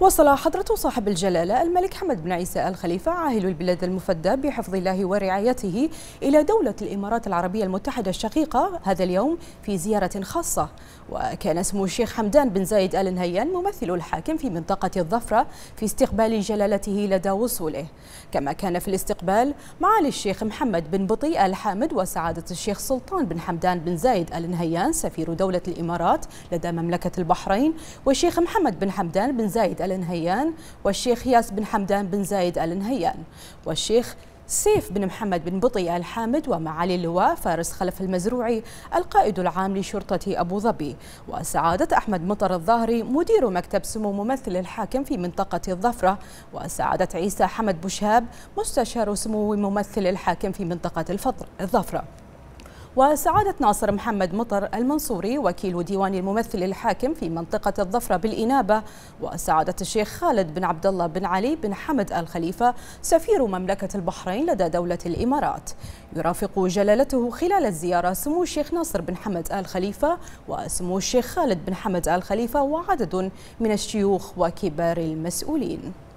وصل حضرة صاحب الجلالة الملك حمد بن عيسى الخليفة عاهل البلاد المفدى بحفظ الله ورعايته إلى دولة الإمارات العربية المتحدة الشقيقة هذا اليوم في زيارة خاصة وكان اسم الشيخ حمدان بن زايد آل نهيان ممثل الحاكم في منطقة الظفرة في استقبال جلالته لدى وصوله كما كان في الاستقبال معالي الشيخ محمد بن بطي آل حامد وسعادة الشيخ سلطان بن حمدان بن زايد آل نهيان سفير دولة الإمارات لدى مملكة البحرين والشيخ محمد بن حمدان بن زايد زايد ال نهيان والشيخ ياس بن حمدان بن زايد ال نهيان والشيخ سيف بن محمد بن بطي الحامد ومعالي اللواء فارس خلف المزروعي القائد العام لشرطة أبو ظبي وسعادة أحمد مطر الظاهري مدير مكتب سمو ممثل الحاكم في منطقة الظفرة وسعادة عيسى حمد بوشهاب مستشار سمو ممثل الحاكم في منطقة الظفرة وسعادة ناصر محمد مطر المنصوري وكيل ديوان الممثل الحاكم في منطقة الظفرة بالإنابة وسعادة الشيخ خالد بن عبد الله بن علي بن حمد آل خليفة سفير مملكة البحرين لدى دولة الإمارات يرافق جلالته خلال الزيارة سمو الشيخ ناصر بن حمد آل خليفة وسمو الشيخ خالد بن حمد آل خليفة وعدد من الشيوخ وكبار المسؤولين